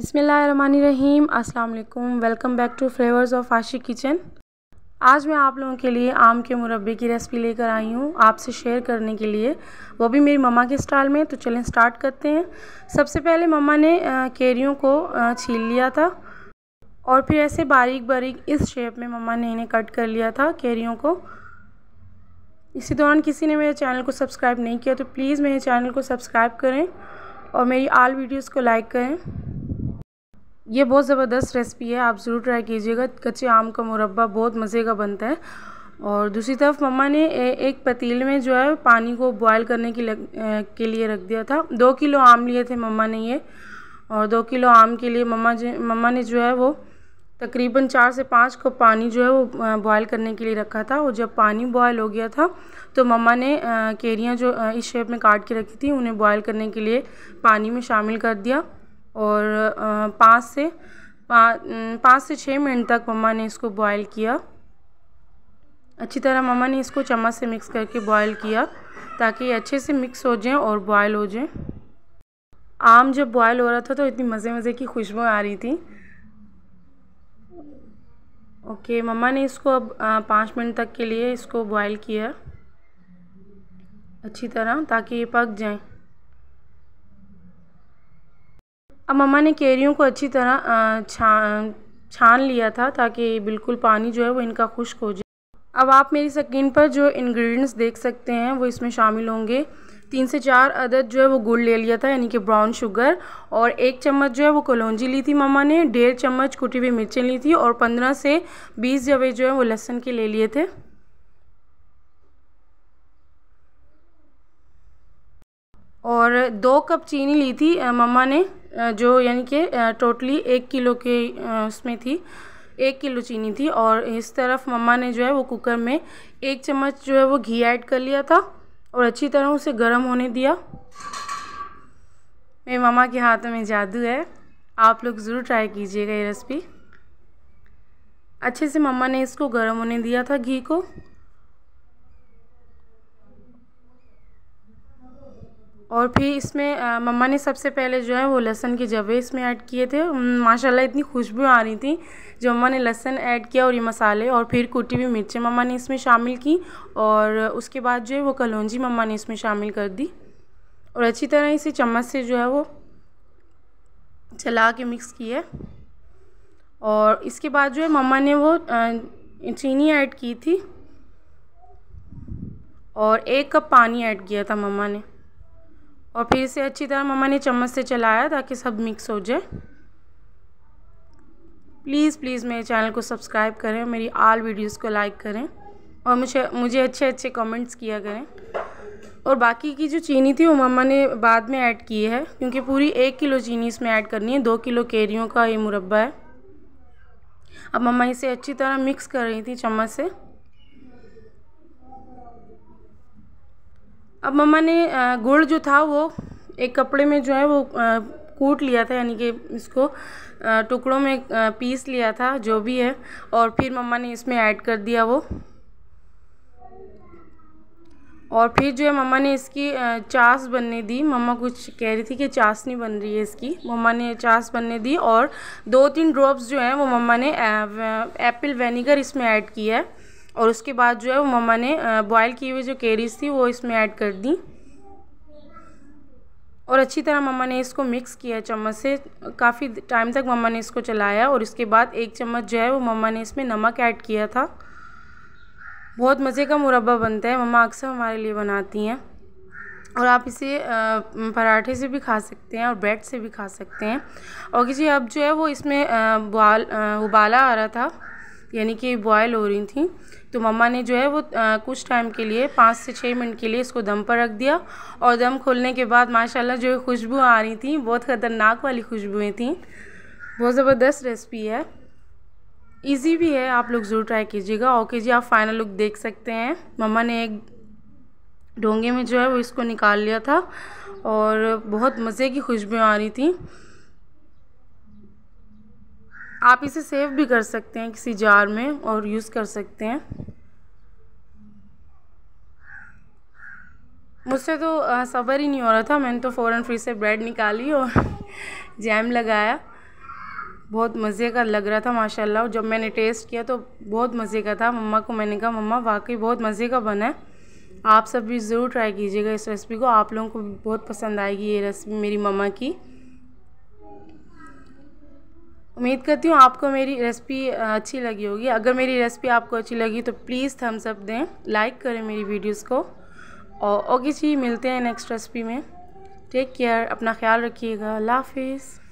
बिसमीम् अस्सलाम welcome back to flavours of Aashi kitchen आज मैं आप लोगों के लिए आम के मुरबे की रेसिपी लेकर आई हूँ आपसे शेयर करने के लिए वो भी मेरी मम्मा के स्टाइल में तो चलें स्टार्ट करते हैं सबसे पहले मम्मा ने केरियों को छील लिया था और फिर ऐसे बारीक बारीक इस शेप में मम्मा ने इन्हें कट कर लिया था केरियों को इसी दौरान किसी ने मेरे चैनल को सब्सक्राइब नहीं किया तो प्लीज़ मेरे चैनल को सब्सक्राइब करें और मेरी आल वीडियोज़ को लाइक करें ये बहुत ज़बरदस्त रेसिपी है आप ज़रूर ट्राई कीजिएगा कच्चे आम का मुरब्बा बहुत मज़े का बनता है और दूसरी तरफ मम्मा ने ए, एक पतील में जो है पानी को बॉयल करने की लग, ए, के लिए रख दिया था दो किलो आम लिए थे मम्मा ने ये और दो किलो आम के लिए मम्मा जी मम्मा ने जो है वो तकरीबन चार से पाँच कप पानी जो है वो बॉयल करने के लिए रखा था और जब पानी बॉयल हो गया था तो मम्मा ने केरियाँ जो इस शेप में काट के रखी थी उन्हें बॉयल करने के लिए पानी में शामिल कर दिया और पाँच से पाँच से छः मिनट तक मम्मा ने इसको बॉईल किया अच्छी तरह मम्मा ने इसको चम्मच से मिक्स करके बॉईल किया ताकि ये अच्छे से मिक्स हो जाए और बॉयल हो जाए आम जब बॉयल हो रहा था तो इतनी मज़े मज़े की खुशबू आ रही थी ओके मम्मा ने इसको अब पाँच मिनट तक के लिए इसको बॉयल किया अच्छी तरह ताकि ये पक जाए अब मम्मा ने केरियों को अच्छी तरह छान छान लिया था ताकि बिल्कुल पानी जो है वो इनका खुश्क हो जाए अब आप मेरी स्क्रीन पर जो इंग्रेडिएंट्स देख सकते हैं वो इसमें शामिल होंगे तीन से चार अदद जो है वो गुड़ ले लिया था यानी कि ब्राउन शुगर और एक चम्मच जो है वो कलौजी ली थी मम्मा ने डेढ़ चम्मच कुटी हुई मिर्चें ली थी और पंद्रह से बीस जवे जो है वो लहसुन के ले लिए थे और दो कप चीनी ली थी मम्मा ने जो यानी कि टोटली एक किलो के उसमें थी एक किलो चीनी थी और इस तरफ मम्मा ने जो है वो कुकर में एक चम्मच जो है वो घी ऐड कर लिया था और अच्छी तरह उसे गर्म होने दिया मेरे मम्मा के हाथ में जादू है आप लोग ज़रूर ट्राई कीजिएगा ये रेसिपी अच्छे से मम्मा ने इसको गर्म होने दिया था घी को और फिर इसमें मम्मा ने सबसे पहले जो है वो लहसन के जबे इसमें ऐड किए थे माशाल्लाह इतनी खुशबू आ रही थी जो मम्मा ने लहसन ऐड किया और ये मसाले और फिर कुटी हुई मिर्चें मम्मा ने इसमें शामिल की और उसके बाद जो है वो कलौजी मम्मा ने इसमें शामिल कर दी और अच्छी तरह इसे चम्मच से जो है वो चला के मिक्स किया और इसके बाद जो है मम्मा ने वो चीनी ऐड की थी और एक कप पानी ऐड किया था मम्मा ने और फिर से अच्छी तरह मम्मा ने चम्मच से चलाया ताकि सब मिक्स हो जाए प्लीज़ प्लीज़ मेरे चैनल को सब्सक्राइब करें मेरी आल वीडियोस को लाइक करें और मुझे मुझे अच्छे अच्छे कमेंट्स किया करें और बाकी की जो चीनी थी वो मम्मा ने बाद में ऐड की है क्योंकि पूरी एक किलो चीनी इसमें ऐड करनी है दो किलो केरियों का ये मुरब्बा है अब मम्मा इसे अच्छी तरह मिक्स कर रही थी चम्मच से अब मम्मा ने गुड़ जो था वो एक कपड़े में जो है वो कूट लिया था यानी कि इसको टुकड़ों में पीस लिया था जो भी है और फिर मम्मा ने इसमें ऐड कर दिया वो और फिर जो है मम्मा ने इसकी चास बनने दी मम्मा कुछ कह रही थी कि चास नहीं बन रही है इसकी मम्मा ने चास बनने दी और दो तीन ड्रॉप्स जो हैं वो मम्मा ने एप्पल वेनेगर इसमें ऐड किया है और उसके बाद जो है वो मम्मा ने बॉयल की हुई जो कैरीज़ थी वो इसमें ऐड कर दी और अच्छी तरह मम्मा ने इसको मिक्स किया चम्मच से काफ़ी टाइम तक मम्मा ने इसको चलाया और इसके बाद एक चम्मच जो है वो मम्मा ने इसमें नमक ऐड किया था बहुत मज़े का मुरबा बनता है मम्मा अक्सर हमारे लिए बनाती हैं और आप इसे पराठे से भी खा सकते हैं और ब्रेड से भी खा सकते हैं और किसी अब जो है वो इसमें उबाल उबाला आ रहा था यानी कि बॉयल हो रही थी तो मम्मा ने जो है वो आ, कुछ टाइम के लिए पाँच से छः मिनट के लिए इसको दम पर रख दिया और दम खोलने के बाद माशाल्लाह जो है खुशबू आ रही थी बहुत ख़तरनाक वाली खुशबुएँ थी बहुत ज़बरदस्त रेसिपी है इजी भी है आप लोग ज़रूर ट्राई कीजिएगा ओके जी आप फाइनल लुक देख सकते हैं मम्मा ने एक डोंगे में जो है वो इसको निकाल लिया था और बहुत मज़े की खुशबू आ रही थी आप इसे सेव भी कर सकते हैं किसी जार में और यूज़ कर सकते हैं मुझसे तो सबर ही नहीं हो रहा था मैंने तो फ़ौरन फ्री से ब्रेड निकाली और जैम लगाया बहुत मज़े का लग रहा था माशाल्लाह जब मैंने टेस्ट किया तो बहुत मज़े का था मम्मा को मैंने कहा मम्मा वाकई बहुत मज़े का बना है आप सब भी ज़रूर ट्राई कीजिएगा इस रेसिपी को आप लोगों को बहुत पसंद आएगी ये रेसिपी मेरी मम्मा की उम्मीद करती हूँ आपको मेरी रेसिपी अच्छी लगी होगी अगर मेरी रेसिपी आपको अच्छी लगी तो प्लीज़ थम्स अप दें लाइक करें मेरी वीडियोस को और ओके जी मिलते हैं नेक्स्ट रेसिपी में टेक केयर अपना ख्याल रखिएगा अल्लाह हाफिज़